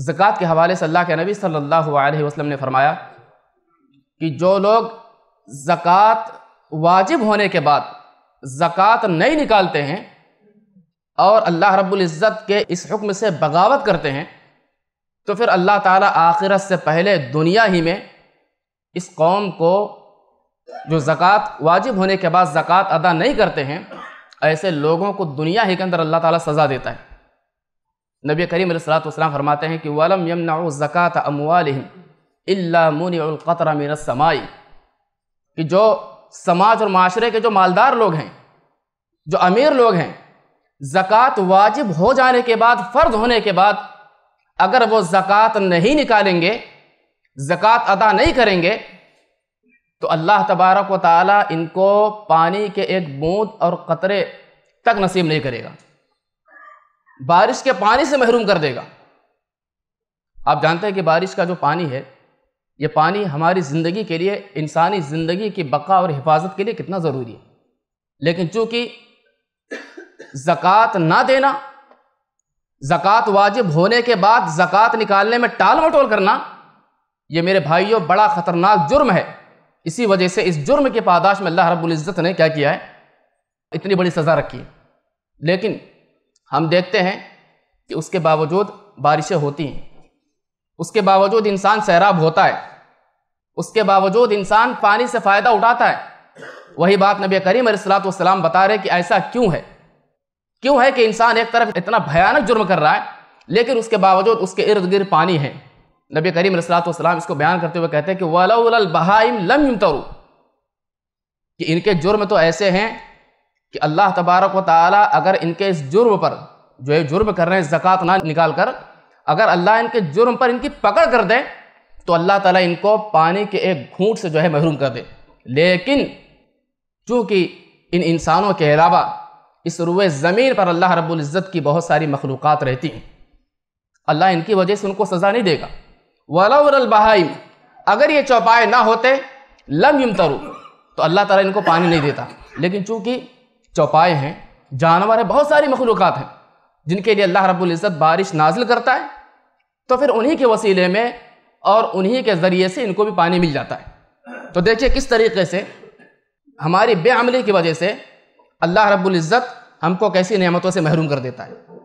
ज़क़़त के हवाले से अल्लाह के नबी सल्लल्लाहु अलैहि वसल्लम ने फरमाया कि जो लोग ज़क़़त वाजिब होने के बाद ज़क़़त नहीं निकालते हैं और अल्लाह रब्बुल इज़्ज़त के इस हुक्म से बगावत करते हैं तो फिर अल्लाह ताला आखिरत से पहले दुनिया ही में इस कौम को जो ज़क़़त वाजिब होने के बाद ज़क़़त अदा नहीं करते हैं ऐसे लोगों को दुनिया ही के अंदर अल्लाह ताला सज़ा देता है नबी करीम सलाम फरमाते हैं कि वलम यमना ज़क़़त अमवालतर मिनसमाई कि जो समाज और माशरे के जो मालदार लोग हैं जो अमीर लोग हैं ज़क़़त वाजिब हो जाने के बाद फ़र्ज होने के बाद अगर वो ज़क़़त नहीं निकालेंगे ज़क़़त अदा नहीं करेंगे तो अल्लाह तबारक व ताली इनको पानी के एक बूंद और क़तरे तक नसीब नहीं करेगा बारिश के पानी से महरूम कर देगा आप जानते हैं कि बारिश का जो पानी है ये पानी हमारी ज़िंदगी के लिए इंसानी ज़िंदगी की बका और हिफाजत के लिए कितना ज़रूरी है लेकिन चूँकि ज़क़़त ना देना ज़क़़त वाजिब होने के बाद ज़क़़त निकालने में टाल मटोल करना ये मेरे भाइयों बड़ा ख़तरनाक जुर्म है इसी वजह से इस जुर्म के पादाश में अल्लाह रब्बुल इज़्ज़त ने क्या किया है इतनी बड़ी सज़ा रखी है लेकिन हम देखते हैं कि उसके बावजूद बारिशें होती हैं उसके बावजूद इंसान सैराब होता है उसके बावजूद इंसान पानी से फ़ायदा उठाता है वही बात नबी करीम सलाम बता रहे कि ऐसा क्यों है क्यों है कि इंसान एक तरफ इतना भयानक जुर्म कर रहा है लेकिन उसके बावजूद उसके इर्द गिर्द पानी है नबी करीम सलाम इसको बयान करते हुए कहते हैं कि वल बहाइम लम तरू कि इनके जुर्म तो ऐसे हैं कि अल्लाह तबारक व ताली अगर इनके इस जुर्म पर जो है जुर्म कर रहे हैं ज़क़़त ना निकाल कर अगर अल्लाह इनके जुर्म पर इनकी पकड़ कर दे तो अल्लाह ताला इनको पानी के एक घूंट से जो है महरूम कर दे लेकिन चूँकि इन इंसानों के अलावा इस रुए ज़मीन पर अल्लाह रब्ज़त की बहुत सारी मखलूक़ रहती हैं अल्लाह इनकी वजह से उनको सज़ा नहीं देगा वलाबहाइम अगर ये चौपाए ना होते लम यम तरु तो अल्लाह ताला इनको पानी नहीं देता लेकिन चूँकि चौपाए हैं जानवर हैं बहुत सारी मखलूक़ हैं जिनके लिए अल्लाह रब्ज़त बारिश नाजिल करता है तो फिर उन्हीं के वसीले में और उन्हीं के ज़रिए से इनको भी पानी मिल जाता है तो देखिए किस तरीके से हमारी बेअमली की वजह से अल्लाह रब्ज़त हमको कैसी नेमतों से महरूम कर देता है